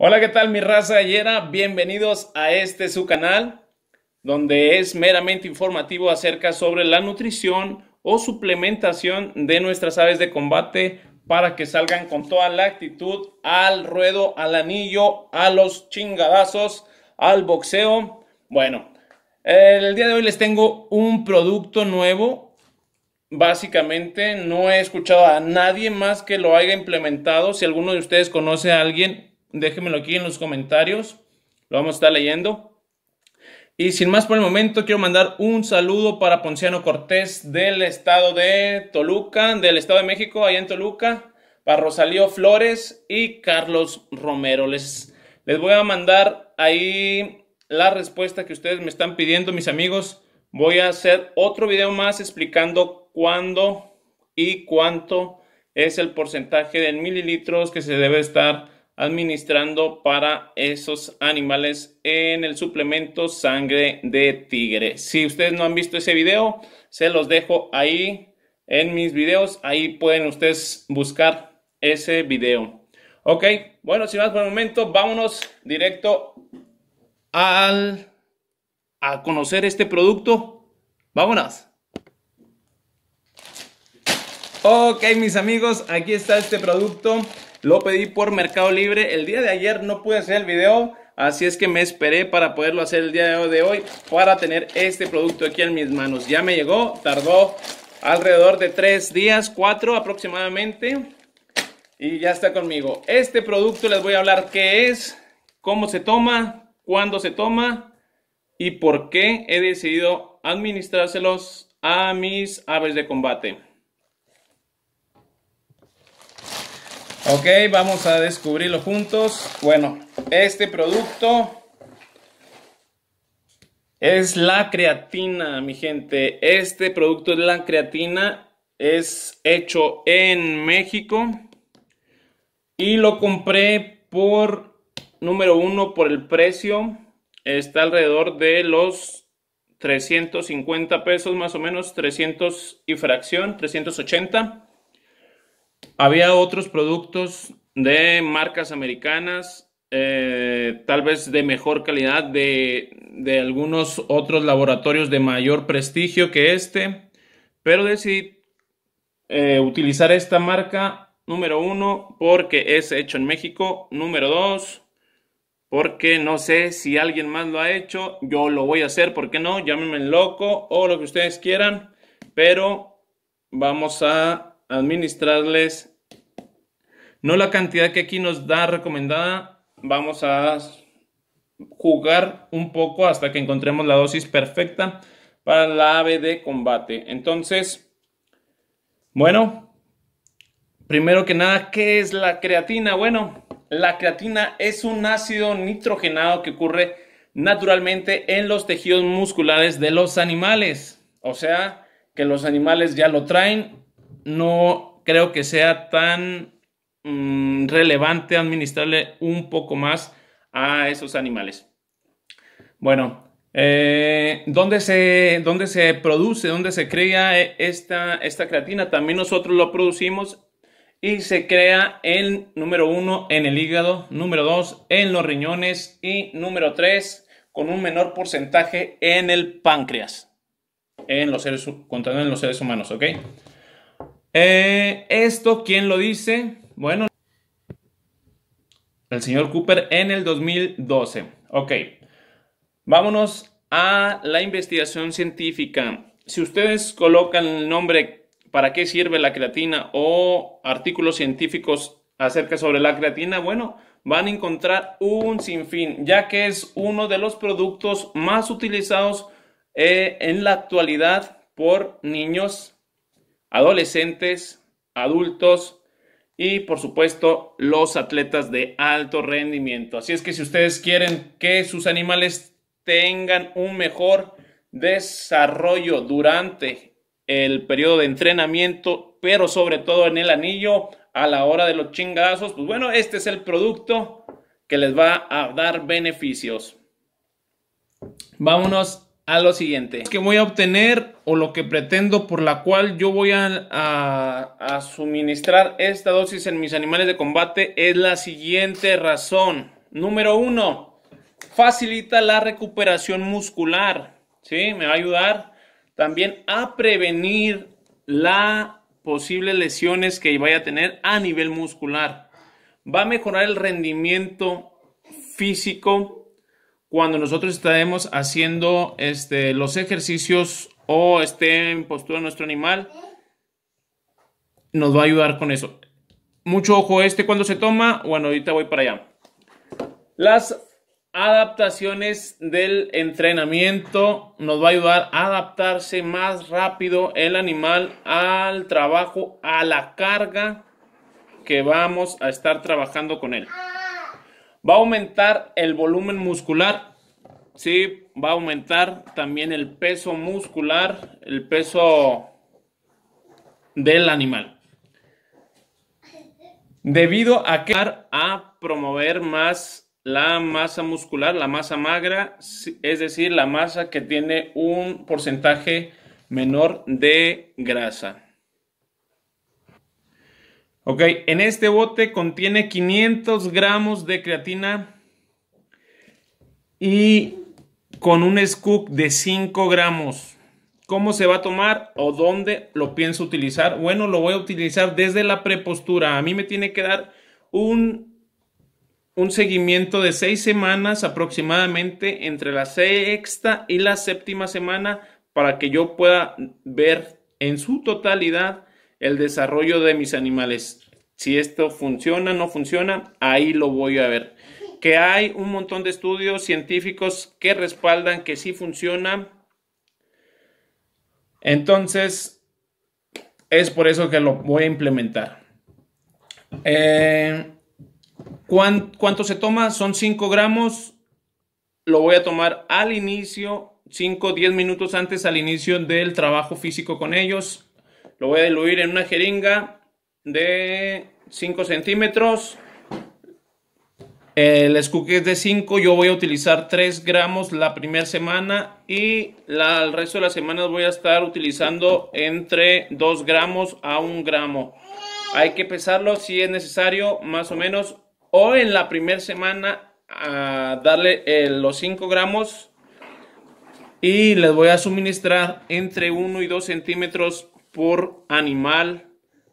Hola, ¿qué tal mi raza era Bienvenidos a este su canal, donde es meramente informativo acerca sobre la nutrición o suplementación de nuestras aves de combate para que salgan con toda la actitud al ruedo, al anillo, a los chingadazos, al boxeo. Bueno, el día de hoy les tengo un producto nuevo. Básicamente no he escuchado a nadie más que lo haya implementado. Si alguno de ustedes conoce a alguien déjenmelo aquí en los comentarios, lo vamos a estar leyendo. Y sin más por el momento, quiero mandar un saludo para Ponciano Cortés del estado de Toluca, del estado de México, allá en Toluca, para Rosalío Flores y Carlos Romero. Les, les voy a mandar ahí la respuesta que ustedes me están pidiendo, mis amigos. Voy a hacer otro video más explicando cuándo y cuánto es el porcentaje de mililitros que se debe estar administrando para esos animales en el suplemento sangre de tigre. Si ustedes no han visto ese video, se los dejo ahí en mis videos. Ahí pueden ustedes buscar ese video. Ok, bueno, sin más por el momento, vámonos directo al, a conocer este producto. Vámonos. Ok, mis amigos, aquí está este producto. Lo pedí por Mercado Libre. El día de ayer no pude hacer el video. Así es que me esperé para poderlo hacer el día de hoy para tener este producto aquí en mis manos. Ya me llegó, tardó alrededor de 3 días, 4 aproximadamente. Y ya está conmigo. Este producto les voy a hablar qué es, cómo se toma, cuándo se toma y por qué he decidido administrárselos a mis aves de combate. Ok, vamos a descubrirlo juntos. Bueno, este producto es la creatina, mi gente. Este producto es la creatina. Es hecho en México. Y lo compré por, número uno, por el precio. Está alrededor de los 350 pesos, más o menos, 300 y fracción, 380. Había otros productos de marcas americanas, eh, tal vez de mejor calidad, de, algunos otros laboratorios de mayor prestigio que este, pero decidí eh, utilizar esta marca número uno porque es hecho en México, número dos porque no sé si alguien más lo ha hecho, yo lo voy a hacer, ¿por qué no? Llámenme loco o lo que ustedes quieran, pero vamos a administrarles no la cantidad que aquí nos da recomendada. Vamos a jugar un poco hasta que encontremos la dosis perfecta para la ave de combate. Entonces, bueno, primero que nada, ¿qué es la creatina? Bueno, la creatina es un ácido nitrogenado que ocurre naturalmente en los tejidos musculares de los animales. O sea, que los animales ya lo traen no creo que sea tan mm, relevante administrarle un poco más a esos animales. Bueno, eh, ¿dónde, se, produce, dónde se crea e, esta, creatina? También nosotros lo producimos y se crea el número uno en el hígado, número dos en los riñones y número tres con un menor porcentaje en el páncreas, en los seres, contando en los seres humanos, ¿ok? Eh, ¿Esto quién lo dice? Bueno, el señor Cooper en el 2012. Ok, vámonos a la investigación científica. Si ustedes colocan el nombre para qué sirve la creatina o artículos científicos acerca sobre la creatina, bueno, van a encontrar un sinfín, ya que es uno de los productos más utilizados eh, en la actualidad por niños adolescentes, adultos y por supuesto los atletas de alto rendimiento. Así es que si ustedes quieren que sus animales tengan un mejor desarrollo durante el periodo de entrenamiento, pero sobre todo en el anillo a la hora de los chingazos, pues bueno, este es el producto que les va a dar beneficios. Vámonos a lo siguiente. Que voy a obtener o lo que pretendo por la cual yo voy a, suministrar esta dosis en mis animales de combate es la siguiente razón. Número uno, facilita la recuperación muscular. ¿Sí? Me va a ayudar también a prevenir las posibles lesiones que vaya a tener a nivel muscular. Va a mejorar el rendimiento físico cuando nosotros estaremos haciendo este, los ejercicios o esté en postura nuestro animal, nos va a ayudar con eso. Mucho ojo este cuando se toma. Bueno, ahorita voy para allá. Las adaptaciones del entrenamiento nos va a ayudar a adaptarse más rápido el animal al trabajo, a la carga que vamos a estar trabajando con él. Va a aumentar el volumen muscular, ¿sí? Va a aumentar también el peso muscular, el peso del animal. Debido a que a promover más la masa muscular, la masa magra, es decir, la masa que tiene un porcentaje menor de grasa. Ok, en este bote contiene 500 gramos de creatina y con un scoop de 5 gramos. ¿Cómo se va a tomar o dónde lo pienso utilizar? Bueno, lo voy a utilizar desde la prepostura. A mí me tiene que dar un, seguimiento de 6 semanas aproximadamente entre la sexta y la séptima semana para que yo pueda ver en su totalidad el desarrollo de mis animales. Si esto funciona, no funciona, ahí lo voy a ver. Que hay un montón de estudios científicos que respaldan que sí funciona. Entonces, es por eso que lo voy a implementar. Eh, ¿Cuánto se toma? Son 5 gramos. Lo voy a tomar al inicio, 5, 10 minutos antes al inicio del trabajo físico con ellos. Lo voy a diluir en una jeringa de 5 centímetros. El escuque es de 5, yo voy a utilizar 3 gramos la primera semana y la, el resto de las semanas voy a estar utilizando entre 2 gramos a 1 gramo. Hay que pesarlo si es necesario, más o menos, o en la primera semana a ah, darle eh, los 5 gramos y les voy a suministrar entre 1 y 2 centímetros por animal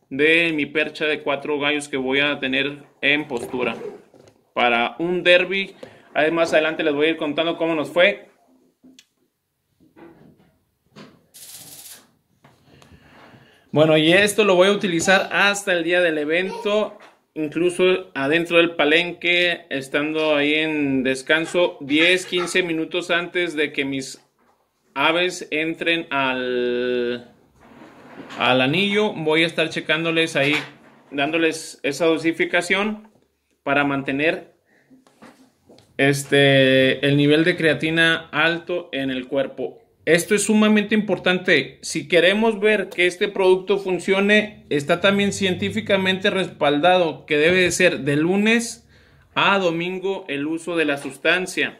de mi percha de cuatro gallos que voy a tener en postura para un derby. Además, adelante les voy a ir contando cómo nos fue. Bueno, y esto lo voy a utilizar hasta el día del evento, incluso adentro del palenque, estando ahí en descanso 10, 15 minutos antes de que mis aves entren al al anillo. Voy a estar checándoles ahí, dándoles esa dosificación para mantener este, el nivel de creatina alto en el cuerpo. Esto es sumamente importante. Si queremos ver que este producto funcione, está también científicamente respaldado que debe ser de lunes a domingo el uso de la sustancia.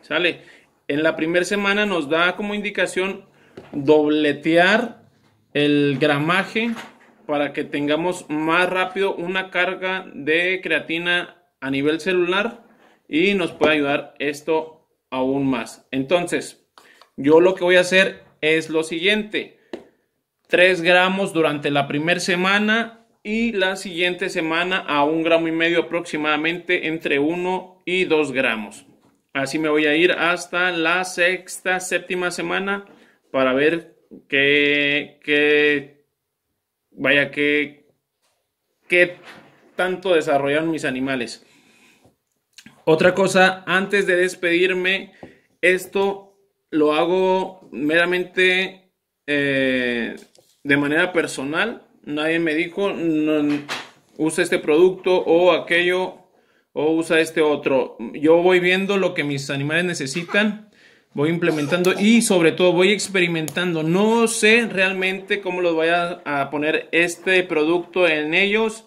¿Sale? En la primera semana nos da como indicación dobletear el gramaje para que tengamos más rápido una carga de creatina a nivel celular y nos puede ayudar esto aún más. Entonces, yo lo que voy a hacer es lo siguiente. 3 gramos durante la primera semana y la siguiente semana a un gramo y medio aproximadamente entre 1 y 2 gramos. Así me voy a ir hasta la sexta, séptima semana para ver que vaya, que tanto desarrollaron mis animales? Otra cosa, antes de despedirme, esto lo hago meramente eh, de manera personal. Nadie me dijo, usa este producto o aquello o usa este otro. Yo voy viendo lo que mis animales necesitan voy implementando y sobre todo voy experimentando. No sé realmente cómo los voy a, poner este producto en ellos.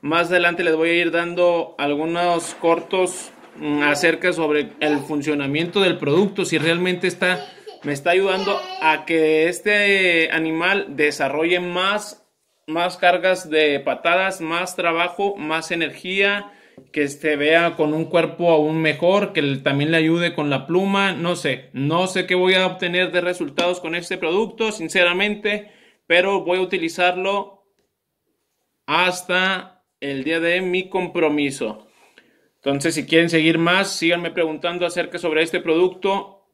Más adelante les voy a ir dando algunos cortos mm, acerca sobre el funcionamiento del producto, si realmente está, me está ayudando a que este animal desarrolle más, más cargas de patadas, más trabajo, más energía, que este vea con un cuerpo aún mejor, que también le ayude con la pluma, no sé, no sé qué voy a obtener de resultados con este producto, sinceramente, pero voy a utilizarlo hasta el día de mi compromiso. Entonces, si quieren seguir más, síganme preguntando acerca sobre este producto,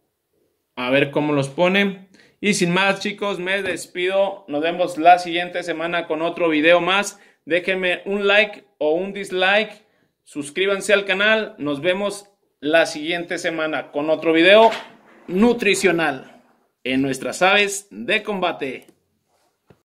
a ver cómo los ponen. Y sin más, chicos, me despido. Nos vemos la siguiente semana con otro video más. Déjenme un like o un dislike Suscríbanse al canal. Nos vemos la siguiente semana con otro video nutricional en nuestras aves de combate.